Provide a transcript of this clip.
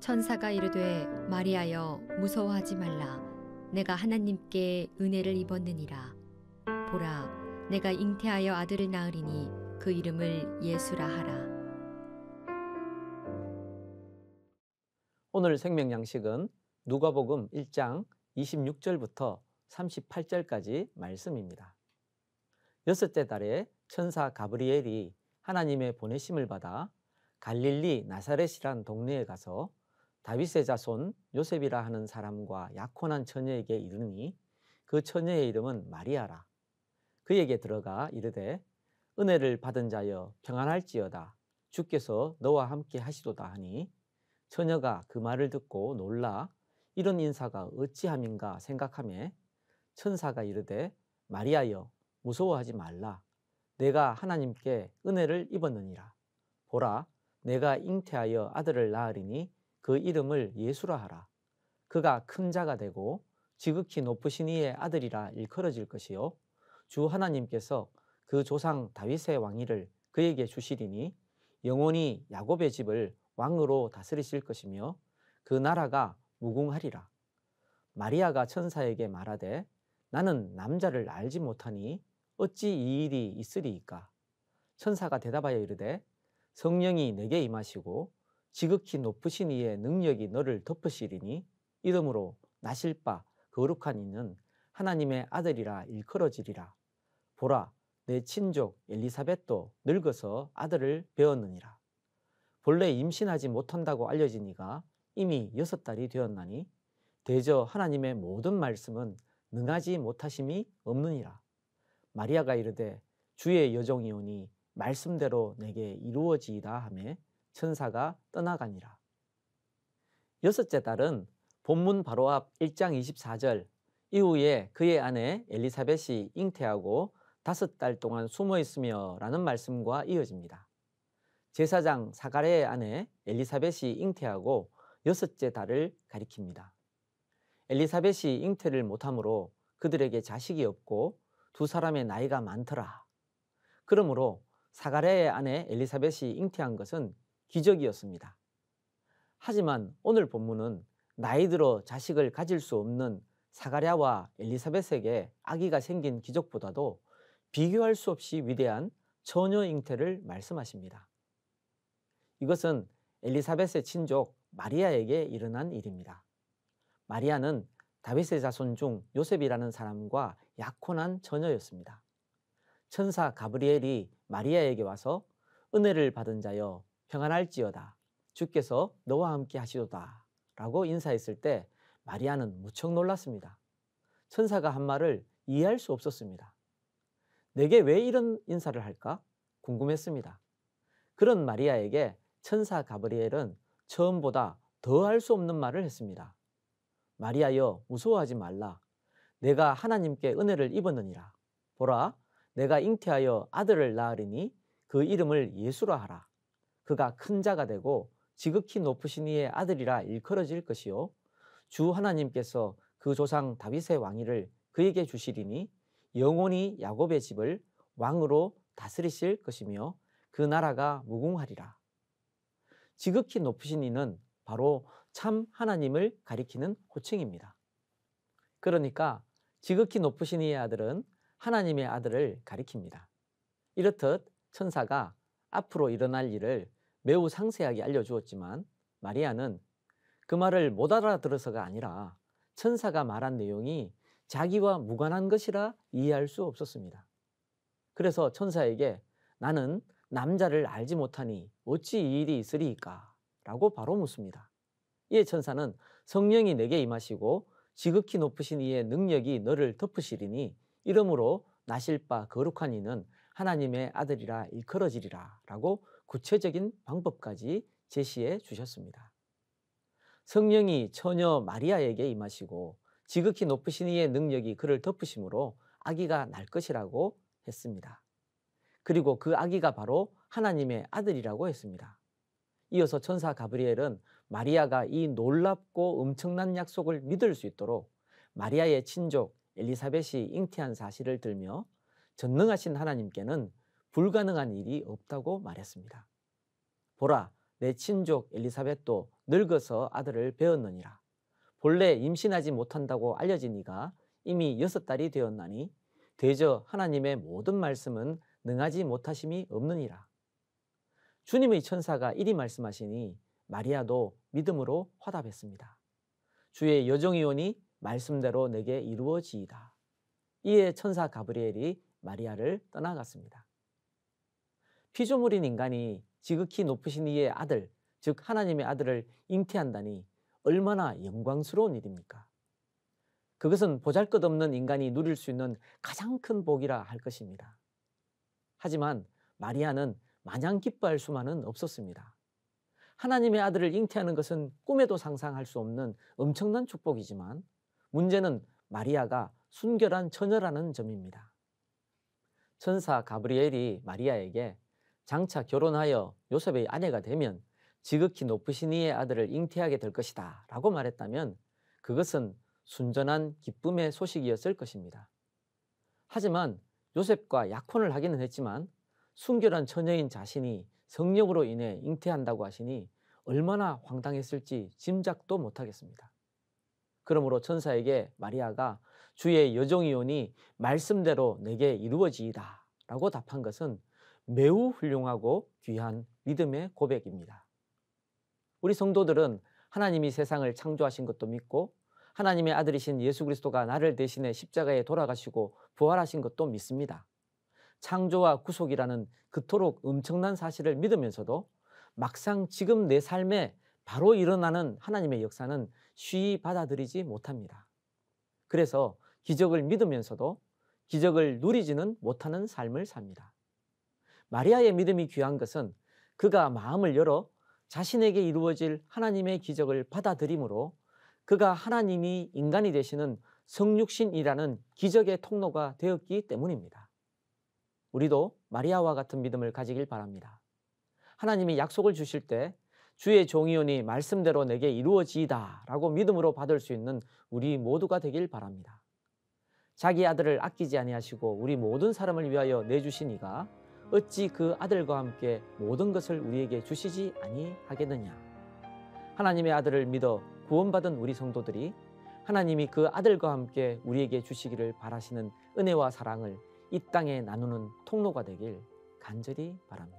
천사가 이르되 마리아여 무서워하지 말라 내가 하나님께 은혜를 입었느니라 보라 내가 잉태하여 아들을 낳으리니 그 이름을 예수라 하라 오늘 생명 양식은 누가복음 1장 26절부터 38절까지 말씀입니다. 여섯째 달에 천사 가브리엘이 하나님의 보내심을 받아 갈릴리 나사렛이란 동네에 가서 다윗의 자손 요셉이라 하는 사람과 약혼한 처녀에게 이르니 그 처녀의 이름은 마리아라. 그에게 들어가 이르되 은혜를 받은 자여 평안할지어다. 주께서 너와 함께 하시도다 하니 처녀가 그 말을 듣고 놀라 이런 인사가 어찌함인가 생각하며 천사가 이르되 마리아여 무서워하지 말라. 내가 하나님께 은혜를 입었느니라. 보라, 내가 잉태하여 아들을 낳으리니 그 이름을 예수라 하라. 그가 큰 자가 되고 지극히 높으신 이의 아들이라 일컬어질 것이요. 주 하나님께서 그 조상 다윗의 왕위를 그에게 주시리니 영원히 야곱의 집을 왕으로 다스리실 것이며 그 나라가 무궁하리라. 마리아가 천사에게 말하되 나는 남자를 알지 못하니 어찌 이 일이 있으리이까? 천사가 대답하여 이르되 성령이 내게 임하시고 지극히 높으신 이의 능력이 너를 덮으시리니 이름으로 나실바 거룩한 이는 하나님의 아들이라 일컬어지리라. 보라, 내 친족 엘리사벳도 늙어서 아들을 배웠느니라 본래 임신하지 못한다고 알려지니가 이미 여섯 달이 되었나니 대저 하나님의 모든 말씀은 능하지 못하심이 없느니라. 마리아가 이르되 주의 여종이오니 말씀대로 내게 이루어지이다 하며 천사가 떠나가니라. 여섯째 달은 본문 바로 앞 1장 24절 이후에 그의 아내 엘리사벳이 잉태하고 다섯 달 동안 숨어 있으며 라는 말씀과 이어집니다. 제사장 사가레의 아내 엘리사벳이 잉태하고 여섯째 달을 가리킵니다. 엘리사벳이 잉태를 못하므로 그들에게 자식이 없고 두 사람의 나이가 많더라. 그러므로 사가레의 아내 엘리사벳이 잉태한 것은 기적이었습니다. 하지만 오늘 본문은 나이 들어 자식을 가질 수 없는 사가랴와 엘리사벳에게 아기가 생긴 기적보다도 비교할 수 없이 위대한 처녀 잉태를 말씀하십니다. 이것은 엘리사벳의 친족 마리아에게 일어난 일입니다. 마리아는 다윗의 자손 중 요셉이라는 사람과 약혼한 처녀였습니다. 천사 가브리엘이 마리아에게 와서 은혜를 받은 자여 평안할지어다. 주께서 너와 함께 하시도다. 라고 인사했을 때 마리아는 무척 놀랐습니다. 천사가 한 말을 이해할 수 없었습니다. 내게 왜 이런 인사를 할까? 궁금했습니다. 그런 마리아에게 천사 가브리엘은 처음보다 더 할 수 없는 말을 했습니다. 마리아여 무서워하지 말라. 내가 하나님께 은혜를 입었느니라. 보라, 내가 잉태하여 아들을 낳으리니 그 이름을 예수라 하라. 그가 큰 자가 되고 지극히 높으신 이의 아들이라 일컬어질 것이요 주 하나님께서 그 조상 다윗의 왕위를 그에게 주시리니 영원히 야곱의 집을 왕으로 다스리실 것이며 그 나라가 무궁하리라. 지극히 높으신 이는 바로 참 하나님을 가리키는 호칭입니다. 그러니까 지극히 높으신 이의 아들은 하나님의 아들을 가리킵니다. 이렇듯 천사가 앞으로 일어날 일을 매우 상세하게 알려주었지만 마리아는 그 말을 못 알아들어서가 아니라 천사가 말한 내용이 자기와 무관한 것이라 이해할 수 없었습니다. 그래서 천사에게 나는 남자를 알지 못하니 어찌 이 일이 있으리까 라고 바로 묻습니다. 이에 천사는 성령이 내게 임하시고 지극히 높으신 이의 능력이 너를 덮으시리니 이러므로 나실 바 거룩한 이는 하나님의 아들이라 일컬어지리라 라고 구체적인 방법까지 제시해 주셨습니다. 성령이 처녀 마리아에게 임하시고 지극히 높으신 이의 능력이 그를 덮으심으로 아기가 날 것이라고 했습니다. 그리고 그 아기가 바로 하나님의 아들이라고 했습니다. 이어서 천사 가브리엘은 마리아가 이 놀랍고 엄청난 약속을 믿을 수 있도록 마리아의 친족 엘리사벳이 잉태한 사실을 들며 전능하신 하나님께는 불가능한 일이 없다고 말했습니다. 보라, 내 친족 엘리사벳도 늙어서 아들을 배었느니라. 본래 임신하지 못한다고 알려진 이가 이미 여섯 달이 되었나니 대저 하나님의 모든 말씀은 능하지 못하심이 없느니라. 주님의 천사가 이리 말씀하시니 마리아도 믿음으로 화답했습니다. 주의 여종이오니 말씀대로 내게 이루어지이다. 이에 천사 가브리엘이 마리아를 떠나갔습니다. 피조물인 인간이 지극히 높으신 이의 아들, 즉 하나님의 아들을 잉태한다니 얼마나 영광스러운 일입니까? 그것은 보잘것없는 인간이 누릴 수 있는 가장 큰 복이라 할 것입니다. 하지만 마리아는 마냥 기뻐할 수만은 없었습니다. 하나님의 아들을 잉태하는 것은 꿈에도 상상할 수 없는 엄청난 축복이지만 문제는 마리아가 순결한 처녀라는 점입니다. 천사 가브리엘이 마리아에게 장차 결혼하여 요셉의 아내가 되면 지극히 높으신 이의 아들을 잉태하게 될 것이다 라고 말했다면 그것은 순전한 기쁨의 소식이었을 것입니다. 하지만 요셉과 약혼을 하기는 했지만 순결한 처녀인 자신이 성령으로 인해 잉태한다고 하시니 얼마나 황당했을지 짐작도 못하겠습니다. 그러므로 천사에게 마리아가 주의 여종이오니 말씀대로 내게 이루어지이다 라고 답한 것은 매우 훌륭하고 귀한 믿음의 고백입니다. 우리 성도들은 하나님이 세상을 창조하신 것도 믿고 하나님의 아들이신 예수 그리스도가 나를 대신해 십자가에 돌아가시고 부활하신 것도 믿습니다. 창조와 구속이라는 그토록 엄청난 사실을 믿으면서도 막상 지금 내 삶에 바로 일어나는 하나님의 역사는 쉬이 받아들이지 못합니다. 그래서 기적을 믿으면서도 기적을 누리지는 못하는 삶을 삽니다. 마리아의 믿음이 귀한 것은 그가 마음을 열어 자신에게 이루어질 하나님의 기적을 받아들임으로 그가 하나님이 인간이 되시는 성육신이라는 기적의 통로가 되었기 때문입니다. 우리도 마리아와 같은 믿음을 가지길 바랍니다. 하나님이 약속을 주실 때 주의 종이오니 말씀대로 내게 이루어지다 라고 믿음으로 받을 수 있는 우리 모두가 되길 바랍니다. 자기 아들을 아끼지 아니하시고 우리 모든 사람을 위하여 내주신 이가 어찌 그 아들과 함께 모든 것을 우리에게 주시지 아니하겠느냐. 하나님의 아들을 믿어 구원받은 우리 성도들이 하나님이 그 아들과 함께 우리에게 주시기를 바라시는 은혜와 사랑을 이 땅에 나누는 통로가 되길 간절히 바랍니다.